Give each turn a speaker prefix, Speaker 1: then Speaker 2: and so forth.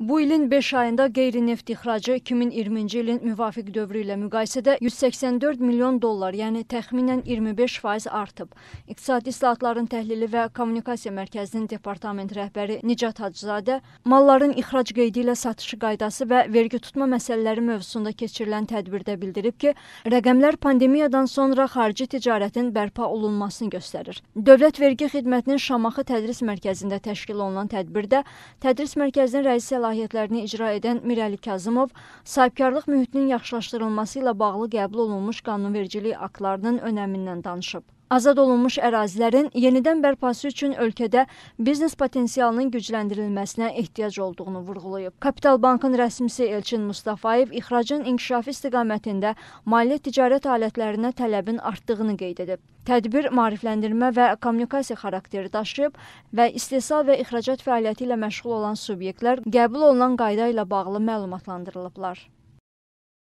Speaker 1: Bu ilin 5 ayında qeyri-neft ixracı 2020-ci ilin müvafiq dövrü ilə müqayisədə 184 milyon dollar, yəni təxminən 25% artıb. İqtisadi islahatların təhlili və kommunikasiya mərkəzinin departament rəhbəri Nicat Hacızadə malların ixrac qeydi ilə satışı qaydası və vergi tutma məsələləri mövzusunda keçirilən tədbirdə bildirib ki, rəqəmlər pandemiyadan sonra xarici ticarətin bərpa olunmasını göstərir. Dövlət Vergi Xidmətinin Şamaxı Tədris Mərkəzində təşkil olunan tədbirdə Tədris Mərkəzinin rəisi Əla səlahiyyətlərini icra edən Mirəli Kazımov sahibkarlıq mühitinin yaxşılaşdırılması ilə bağlı qəbul olunmuş qanunvericilik aktlarının önəmindən danışıb. Azad olunmuş ərazilərin yenidən bərpası üçün ölkədə biznes potensialının gücləndirilməsinə ehtiyac olduğunu vurğulayıb. Kapital Bankın rəsmisi Elçin Mustafayev ixracın inkişafı istiqamətində maliyyə ticarət alətlərinə tələbin artdığını qeyd edib. Tədbir maarifləndirmə və kommunikasiya xarakteri daşıyıb və istehsal və ixracat fəaliyyəti ilə məşğul olan subyektlər qəbul olunan qayda ilə bağlı məlumatlandırılıblar.